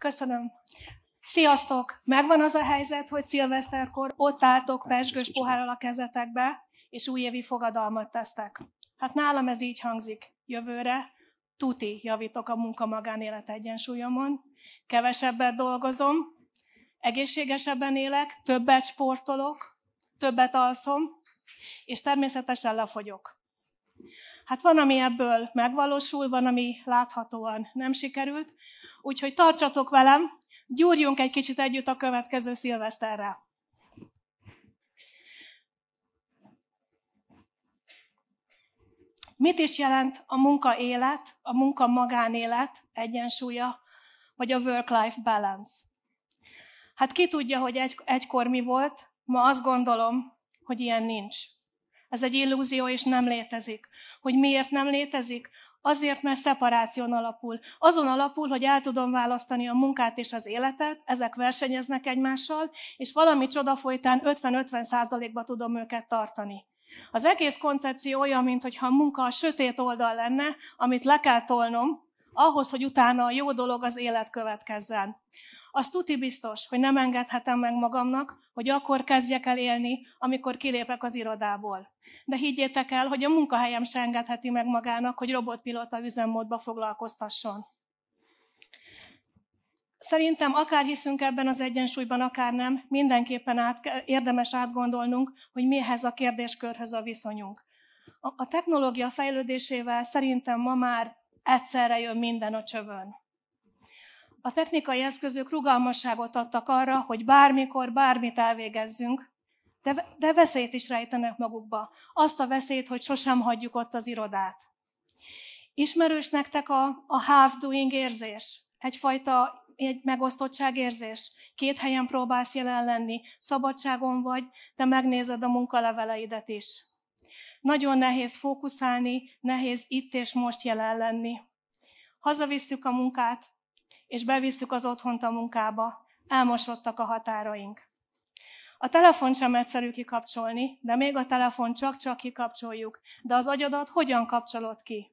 Köszönöm. Sziasztok! Megvan az a helyzet, hogy szilveszterkor ott álltok pesgős pohárral a kezetekbe, és újévi fogadalmat tesztek. Hát nálam ez így hangzik. Jövőre tuti javítok a munka-magánélet egyensúlyomon, kevesebbet dolgozom, egészségesebben élek, többet sportolok, többet alszom, és természetesen lefogyok. Hát van, ami ebből megvalósul, van, ami láthatóan nem sikerült, úgyhogy tartsatok velem, gyúrjunk egy kicsit együtt a következő szilveszterre. Mit is jelent a munka élet, a munka magánélet egyensúlya, vagy a work-life balance? Hát ki tudja, hogy egy, egykor mi volt, ma azt gondolom, hogy ilyen nincs. Ez egy illúzió, és nem létezik. Hogy miért nem létezik? Azért, mert szeparáción alapul. Azon alapul, hogy el tudom választani a munkát és az életet, ezek versenyeznek egymással, és valami csoda folytán 50-50 százalékba tudom őket tartani. Az egész koncepció olyan, mintha a munka a sötét oldal lenne, amit le kell tolnom, ahhoz, hogy utána a jó dolog az élet következzen. Azt tuti biztos, hogy nem engedhetem meg magamnak, hogy akkor kezdjek el élni, amikor kilépek az irodából. De higgyétek el, hogy a munkahelyem se engedheti meg magának, hogy robotpilóta üzemmódba foglalkoztasson. Szerintem akár hiszünk ebben az egyensúlyban, akár nem, mindenképpen át, érdemes átgondolnunk, hogy mihez a kérdéskörhöz a viszonyunk. A, a technológia fejlődésével szerintem ma már egyszerre jön minden a csövön. A technikai eszközök rugalmasságot adtak arra, hogy bármikor bármit elvégezzünk, de, de veszélyt is rejtenek magukba. Azt a veszélyt, hogy sosem hagyjuk ott az irodát. Ismerős nektek a, a half doing érzés? Egyfajta egy megosztottság érzés. Két helyen próbálsz jelen lenni, szabadságon vagy, de megnézed a munkaleveleidet is. Nagyon nehéz fókuszálni, nehéz itt és most jelen lenni. Hazavisszük a munkát, és bevisszük az otthont a munkába, elmosodtak a határaink. A telefon sem egyszerű kikapcsolni, de még a telefon csak-csak kikapcsoljuk. De az agyadat hogyan kapcsolod ki?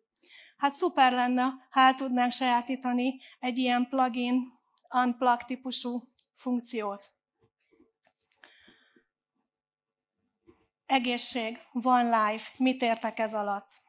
Hát szuper lenne, ha el tudnánk sajátítani egy ilyen plugin, unplug típusú funkciót. Egészség, van life, mit értek ez alatt?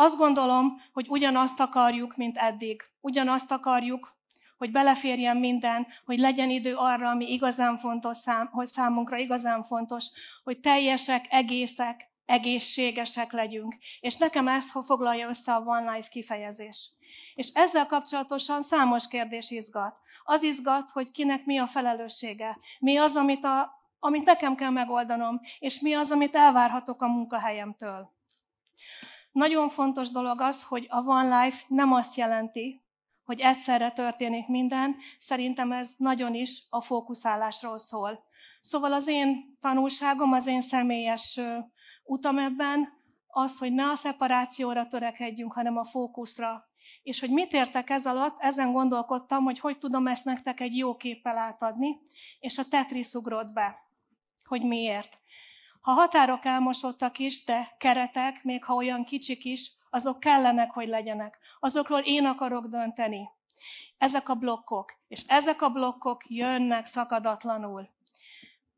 Azt gondolom, hogy ugyanazt akarjuk, mint eddig. Ugyanazt akarjuk, hogy beleférjen minden, hogy legyen idő arra, ami igazán fontos szám, hogy számunkra igazán fontos, hogy teljesek, egészek, egészségesek legyünk. És nekem ezt foglalja össze a One Life kifejezés. És ezzel kapcsolatosan számos kérdés izgat. Az izgat, hogy kinek mi a felelőssége, mi az, amit, a, amit nekem kell megoldanom, és mi az, amit elvárhatok a munkahelyemtől. Nagyon fontos dolog az, hogy a One Life nem azt jelenti, hogy egyszerre történik minden, szerintem ez nagyon is a fókuszálásról szól. Szóval az én tanulságom, az én személyes utam ebben az, hogy ne a szeparációra törekedjünk, hanem a fókuszra. És hogy mit értek ez alatt, ezen gondolkodtam, hogy hogy tudom ezt nektek egy jó képpel átadni, és a Tetris ugrott be, hogy miért. Ha határok elmosottak is, de keretek, még ha olyan kicsik is, azok kellenek, hogy legyenek. Azokról én akarok dönteni. Ezek a blokkok, és ezek a blokkok jönnek szakadatlanul.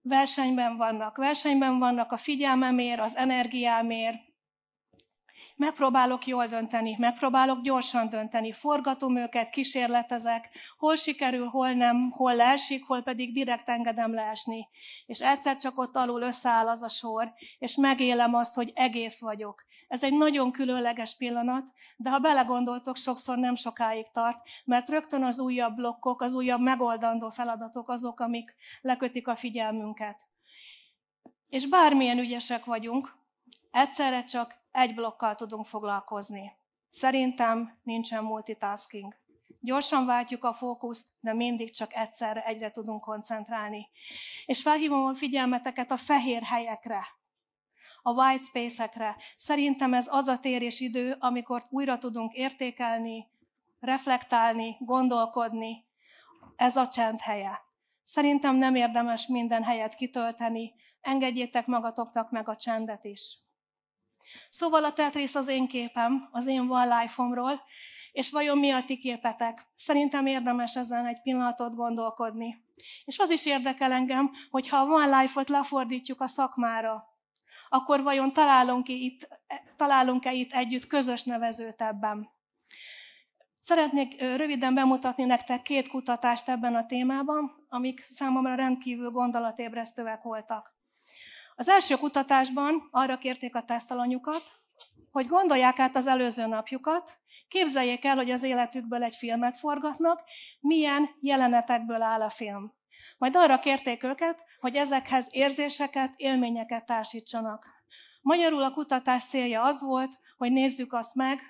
Versenyben vannak, versenyben vannak a figyelmemért, az energiámért, megpróbálok jól dönteni, megpróbálok gyorsan dönteni, forgatom őket, kísérletezek, hol sikerül, hol nem, hol leesik, hol pedig direkt engedem leesni. És egyszer csak ott alul összeáll az a sor, és megélem azt, hogy egész vagyok. Ez egy nagyon különleges pillanat, de ha belegondoltok, sokszor nem sokáig tart, mert rögtön az újabb blokkok, az újabb megoldandó feladatok azok, amik lekötik a figyelmünket. És bármilyen ügyesek vagyunk, egyszerre csak egy blokkal tudunk foglalkozni. Szerintem nincsen multitasking. Gyorsan váltjuk a fókuszt, de mindig csak egyszerre egyre tudunk koncentrálni. És felhívom a figyelmeteket a fehér helyekre, a white space-ekre. Szerintem ez az a tér és idő, amikor újra tudunk értékelni, reflektálni, gondolkodni. Ez a csend helye. Szerintem nem érdemes minden helyet kitölteni. Engedjétek magatoknak meg a csendet is. Szóval a Tetris rész az én képem, az én van life és vajon mi a ti képetek? Szerintem érdemes ezen egy pillanatot gondolkodni. És az is érdekel engem, hogy ha a One Life-ot lefordítjuk a szakmára, akkor vajon találunk-e itt, találunk-e itt együtt közös nevezőt ebben? Szeretnék röviden bemutatni nektek két kutatást ebben a témában, amik számomra rendkívül gondolatébresztőek voltak. Az első kutatásban arra kérték a tesztalanyokat, hogy gondolják át az előző napjukat, képzeljék el, hogy az életükből egy filmet forgatnak, milyen jelenetekből áll a film. Majd arra kérték őket, hogy ezekhez érzéseket, élményeket társítsanak. Magyarul a kutatás célja az volt, hogy nézzük azt meg,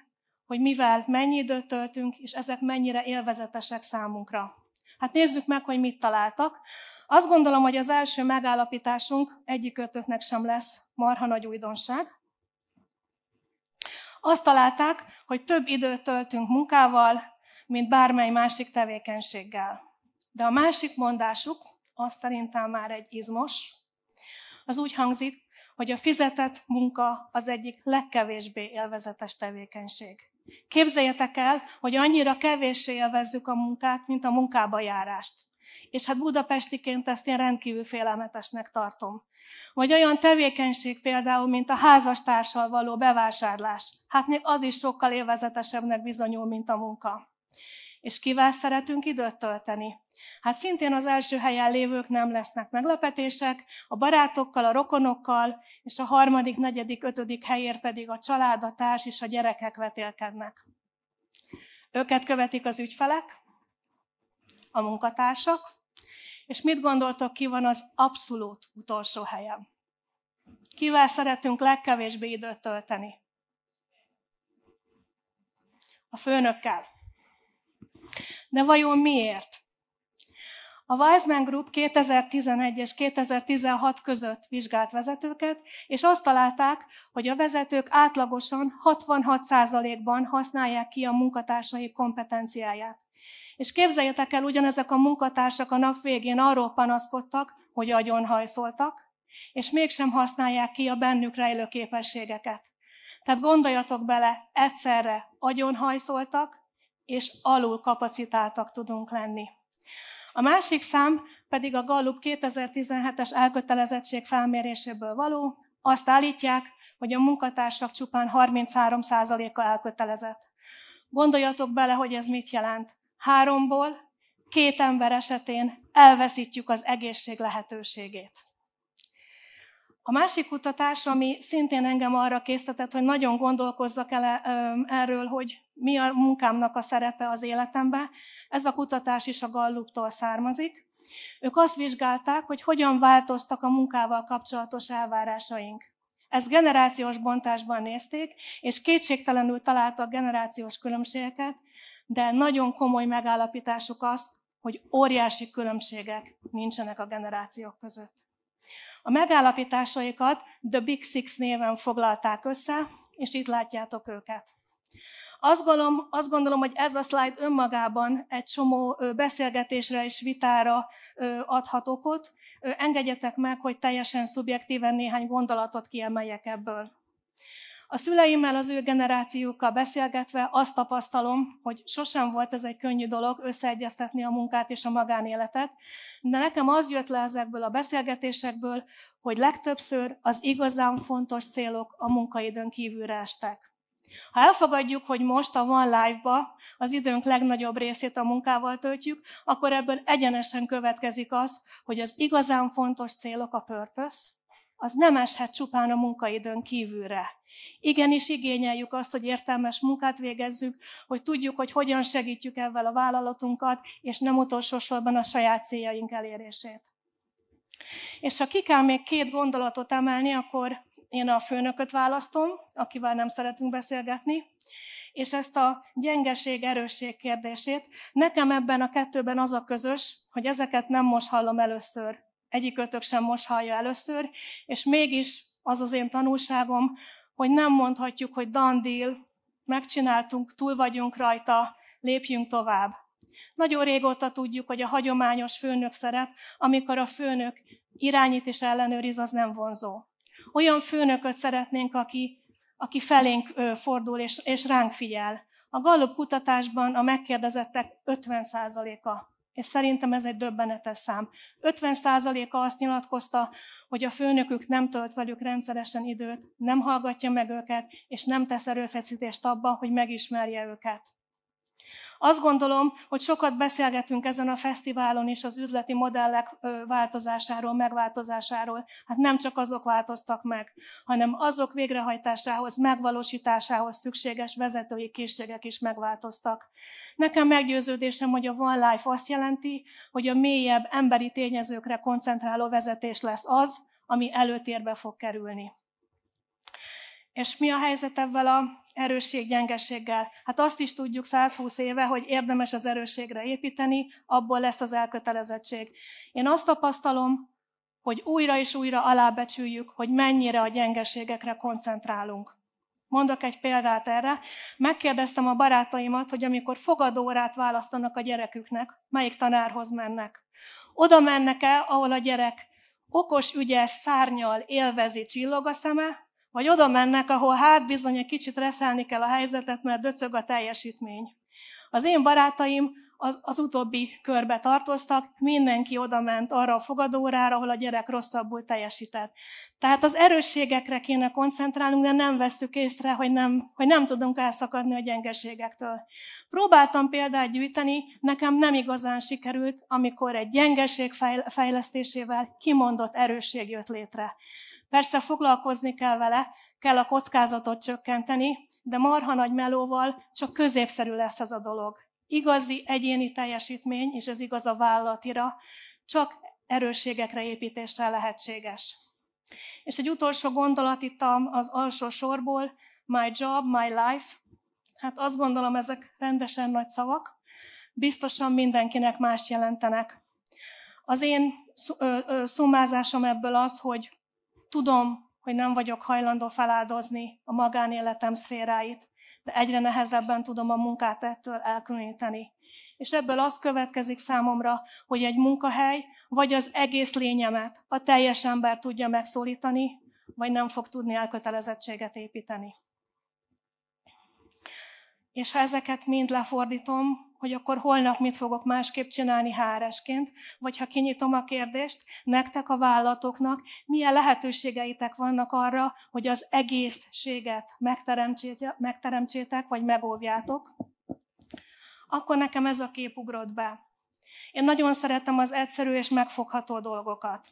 hogy mivel mennyi időt töltünk, és ezek mennyire élvezetesek számunkra. Hát nézzük meg, hogy mit találtak. Azt gondolom, hogy az első megállapításunk egyik kötőknek sem lesz marha nagy újdonság. Azt találták, hogy több időt töltünk munkával, mint bármely másik tevékenységgel. De a másik mondásuk, azt szerintem már egy izmos, az úgy hangzik, hogy a fizetett munka az egyik legkevésbé élvezetes tevékenység. Képzeljetek el, hogy annyira kevéssé élvezzük a munkát, mint a munkába járást. És hát budapestiként ezt én rendkívül félelmetesnek tartom. Vagy olyan tevékenység például, mint a házastársal való bevásárlás. Hát még az is sokkal élvezetesebbnek bizonyul, mint a munka. És kivel szeretünk időt tölteni? Hát szintén az első helyen lévők nem lesznek meglepetések, a barátokkal, a rokonokkal, és a harmadik, negyedik, ötödik helyér pedig a család, a társ és a gyerekek vetélkednek. Őket követik az ügyfelek, a munkatársak. És mit gondoltok, ki van az abszolút utolsó helyem? Kivel szeretünk legkevésbé időt tölteni? A főnökkel. De vajon miért? A Weizmann Group 2011 és 2016 között vizsgált vezetőket, és azt találták, hogy a vezetők átlagosan 66%-ban használják ki a munkatársai kompetenciáját. És képzeljétek el, ugyanezek a munkatársak a nap végén arról panaszkodtak, hogy agyonhajszoltak, és mégsem használják ki a bennük rejlő képességeket. Tehát gondoljatok bele, egyszerre agyonhajszoltak, és alul kapacitáltak tudunk lenni. A másik szám pedig a Gallup 2017-es elkötelezettség felméréséből való, azt állítják, hogy a munkatársak csupán 33%-a elkötelezett. Gondoljatok bele, hogy ez mit jelent háromból két ember esetén elveszítjük az egészség lehetőségét. A másik kutatás, ami szintén engem arra késztetett, hogy nagyon gondolkozzak el, erről, hogy mi a munkámnak a szerepe az életemben, ez a kutatás is a Galluptól származik. Ők azt vizsgálták, hogy hogyan változtak a munkával kapcsolatos elvárásaink. Ezt generációs bontásban nézték, és kétségtelenül találtak generációs különbségeket, de nagyon komoly megállapításuk az, hogy óriási különbségek nincsenek a generációk között. A megállapításaikat The Big Six néven foglalták össze, és itt látjátok őket. Azt gondolom, azt gondolom, hogy ez a slide önmagában egy csomó beszélgetésre és vitára adhat okot. Engedjetek meg, hogy teljesen szubjektíven néhány gondolatot kiemeljek ebből. A szüleimmel, az ő generációkkal beszélgetve azt tapasztalom, hogy sosem volt ez egy könnyű dolog összeegyeztetni a munkát és a magánéletet, de nekem az jött le ezekből a beszélgetésekből, hogy legtöbbször az igazán fontos célok a munkaidőn kívülre estek. Ha elfogadjuk, hogy most a Van Life-ba az időnk legnagyobb részét a munkával töltjük, akkor ebből egyenesen következik az, hogy az igazán fontos célok a purpose, az nem eshet csupán a munkaidőn kívülre. Igenis igényeljük azt, hogy értelmes munkát végezzük, hogy tudjuk, hogy hogyan segítjük ebben a vállalatunkat, és nem utolsó sorban a saját céljaink elérését. És ha ki kell még két gondolatot emelni, akkor én a főnököt választom, akivel nem szeretünk beszélgetni, és ezt a gyengeség-erősség kérdését. Nekem ebben a kettőben az a közös, hogy ezeket nem most hallom először. egyikötök sem most hallja először, és mégis az az én tanulságom, hogy nem mondhatjuk, hogy dandil, megcsináltunk, túl vagyunk rajta, lépjünk tovább. Nagyon régóta tudjuk, hogy a hagyományos főnök szerep, amikor a főnök irányít és ellenőriz, az nem vonzó. Olyan főnököt szeretnénk, aki, aki felénk fordul és, és ránk figyel. A Gallup kutatásban a megkérdezettek 50%-a és szerintem ez egy döbbenetes szám. 50%-a azt nyilatkozta, hogy a főnökük nem tölt velük rendszeresen időt, nem hallgatja meg őket, és nem tesz erőfeszítést abban, hogy megismerje őket. Azt gondolom, hogy sokat beszélgetünk ezen a fesztiválon is az üzleti modellek változásáról, megváltozásáról. Hát nem csak azok változtak meg, hanem azok végrehajtásához, megvalósításához szükséges vezetői készségek is megváltoztak. Nekem meggyőződésem, hogy a One Life azt jelenti, hogy a mélyebb emberi tényezőkre koncentráló vezetés lesz az, ami előtérbe fog kerülni. És mi a helyzet ebben a erősség gyengeséggel. Hát azt is tudjuk 120 éve, hogy érdemes az erősségre építeni, abból lesz az elkötelezettség. Én azt tapasztalom, hogy újra és újra alábecsüljük, hogy mennyire a gyengeségekre koncentrálunk. Mondok egy példát erre. Megkérdeztem a barátaimat, hogy amikor fogadórát választanak a gyereküknek, melyik tanárhoz mennek. Oda mennek-e, ahol a gyerek okos, ügyes, szárnyal élvezi, csillog a szeme, vagy oda mennek, ahol hát bizony egy kicsit reszelni kell a helyzetet, mert döcög a teljesítmény. Az én barátaim az, az utóbbi körbe tartoztak, mindenki oda ment arra a fogadórára, ahol a gyerek rosszabbul teljesített. Tehát az erősségekre kéne koncentrálnunk, de nem vesszük észre, hogy nem, hogy nem tudunk elszakadni a gyengeségektől. Próbáltam példát gyűjteni, nekem nem igazán sikerült, amikor egy gyengeség fejlesztésével kimondott erősség jött létre. Persze foglalkozni kell vele, kell a kockázatot csökkenteni, de marha nagy melóval csak középszerű lesz ez a dolog. Igazi egyéni teljesítmény, és ez igaz a vállalatira, csak erősségekre építésre lehetséges. És egy utolsó gondolat itt az alsó sorból, my job, my life. Hát azt gondolom, ezek rendesen nagy szavak. Biztosan mindenkinek más jelentenek. Az én szumázásom ebből az, hogy tudom, hogy nem vagyok hajlandó feláldozni a magánéletem szféráit, de egyre nehezebben tudom a munkát ettől elkülöníteni. És ebből az következik számomra, hogy egy munkahely vagy az egész lényemet a teljes ember tudja megszólítani, vagy nem fog tudni elkötelezettséget építeni és ha ezeket mind lefordítom, hogy akkor holnap mit fogok másképp csinálni háresként, vagy ha kinyitom a kérdést, nektek a vállalatoknak milyen lehetőségeitek vannak arra, hogy az egészséget megteremtsétek, vagy megóvjátok, akkor nekem ez a kép ugrott be. Én nagyon szeretem az egyszerű és megfogható dolgokat.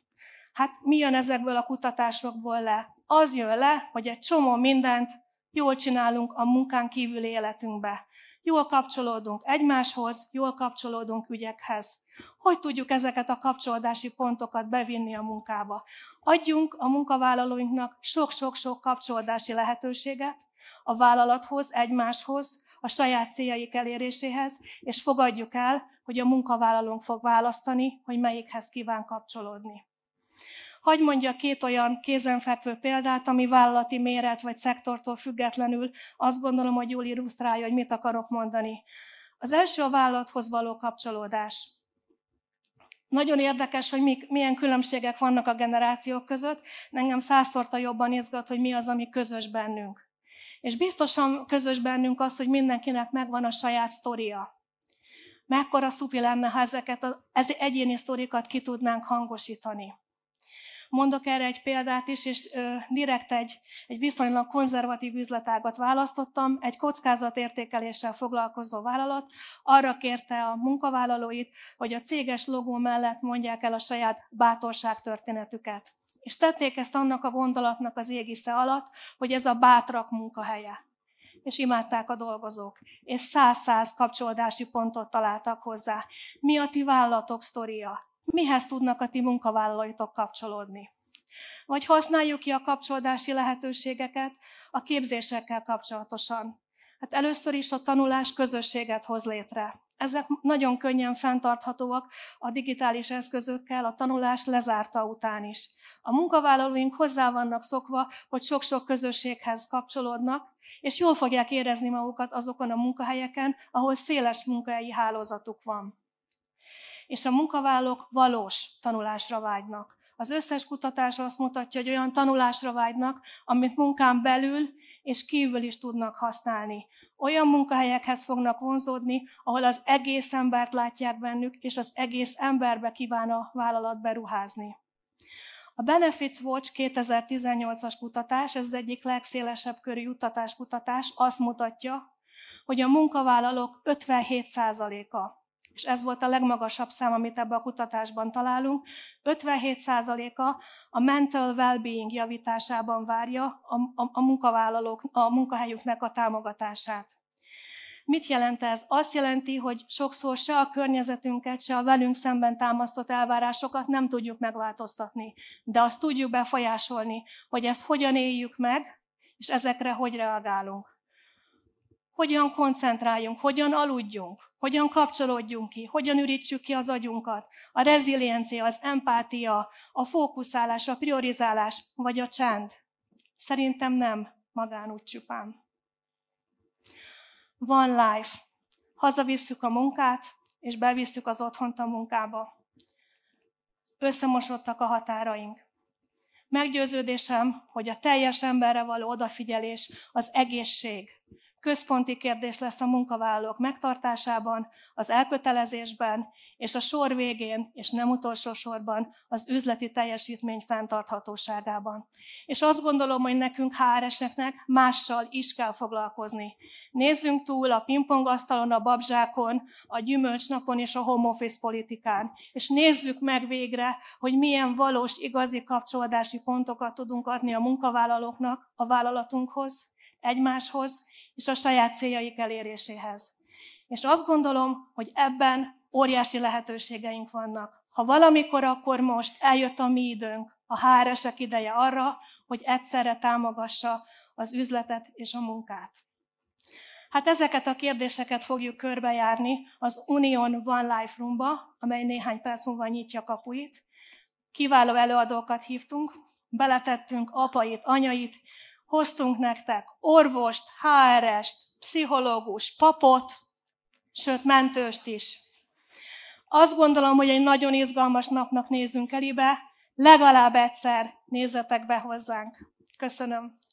Hát mi jön ezekből a kutatásokból le? Az jön le, hogy egy csomó mindent jól csinálunk a munkán kívüli életünkbe, jól kapcsolódunk egymáshoz, jól kapcsolódunk ügyekhez. Hogy tudjuk ezeket a kapcsolódási pontokat bevinni a munkába? Adjunk a munkavállalóinknak sok-sok-sok kapcsolódási lehetőséget a vállalathoz, egymáshoz, a saját céljaik eléréséhez, és fogadjuk el, hogy a munkavállalónk fog választani, hogy melyikhez kíván kapcsolódni. Hagy mondja két olyan kézenfekvő példát, ami vállalati méret vagy szektortól függetlenül azt gondolom, hogy jól illusztrálja, hogy mit akarok mondani. Az első a vállalathoz való kapcsolódás. Nagyon érdekes, hogy milyen különbségek vannak a generációk között. Engem százszorta jobban izgat, hogy mi az, ami közös bennünk. És biztosan közös bennünk az, hogy mindenkinek megvan a saját sztoria. Mekkora szupi lenne, ha ezeket az egyéni sztorikat ki tudnánk hangosítani. Mondok erre egy példát is, és ö, direkt egy, egy viszonylag konzervatív üzletágat választottam. Egy kockázatértékeléssel foglalkozó vállalat arra kérte a munkavállalóit, hogy a céges logó mellett mondják el a saját bátorság történetüket. És tették ezt annak a gondolatnak az égisze alatt, hogy ez a bátrak munkahelye és imádták a dolgozók, és száz-száz kapcsolódási pontot találtak hozzá. Mi a ti vállalatok sztoria? mihez tudnak a ti munkavállalóitok kapcsolódni. Vagy használjuk ki a kapcsolódási lehetőségeket a képzésekkel kapcsolatosan. Hát először is a tanulás közösséget hoz létre. Ezek nagyon könnyen fenntarthatóak a digitális eszközökkel, a tanulás lezárta után is. A munkavállalóink hozzá vannak szokva, hogy sok-sok közösséghez kapcsolódnak, és jól fogják érezni magukat azokon a munkahelyeken, ahol széles munkahelyi hálózatuk van és a munkavállalók valós tanulásra vágynak. Az összes kutatás azt mutatja, hogy olyan tanulásra vágynak, amit munkán belül és kívül is tudnak használni. Olyan munkahelyekhez fognak vonzódni, ahol az egész embert látják bennük, és az egész emberbe kíván a vállalat beruházni. A Benefits Watch 2018-as kutatás, ez az egyik legszélesebb körű kutatás, azt mutatja, hogy a munkavállalók 57%-a és ez volt a legmagasabb szám, amit ebben a kutatásban találunk, 57%-a a mental well-being javításában várja a, a, a munkavállalók, a munkahelyüknek a támogatását. Mit jelent ez? Azt jelenti, hogy sokszor se a környezetünket, se a velünk szemben támasztott elvárásokat nem tudjuk megváltoztatni, de azt tudjuk befolyásolni, hogy ezt hogyan éljük meg, és ezekre hogy reagálunk hogyan koncentráljunk, hogyan aludjunk, hogyan kapcsolódjunk ki, hogyan ürítsük ki az agyunkat. A reziliencia, az empátia, a fókuszálás, a priorizálás, vagy a csend. Szerintem nem magánút csupán. Van life. Hazavisszük a munkát, és bevisszük az otthont a munkába. Összemosodtak a határaink. Meggyőződésem, hogy a teljes emberre való odafigyelés az egészség, Központi kérdés lesz a munkavállalók megtartásában, az elkötelezésben, és a sor végén, és nem utolsó sorban, az üzleti teljesítmény fenntarthatóságában. És azt gondolom, hogy nekünk hr mással is kell foglalkozni. Nézzünk túl a pingpongasztalon, a babzsákon, a gyümölcsnapon és a home office politikán, és nézzük meg végre, hogy milyen valós, igazi kapcsolódási pontokat tudunk adni a munkavállalóknak a vállalatunkhoz, egymáshoz, és a saját céljaik eléréséhez. És azt gondolom, hogy ebben óriási lehetőségeink vannak. Ha valamikor, akkor most eljött a mi időnk, a HRS-ek ideje arra, hogy egyszerre támogassa az üzletet és a munkát. Hát ezeket a kérdéseket fogjuk körbejárni az Union One Life Roomba, amely néhány perc múlva nyitja kapuit. Kiváló előadókat hívtunk, beletettünk apait, anyait, hoztunk nektek orvost, HR-est, pszichológus, papot, sőt mentőst is. Azt gondolom, hogy egy nagyon izgalmas napnak nézzünk elébe, legalább egyszer nézzetek be hozzánk. Köszönöm.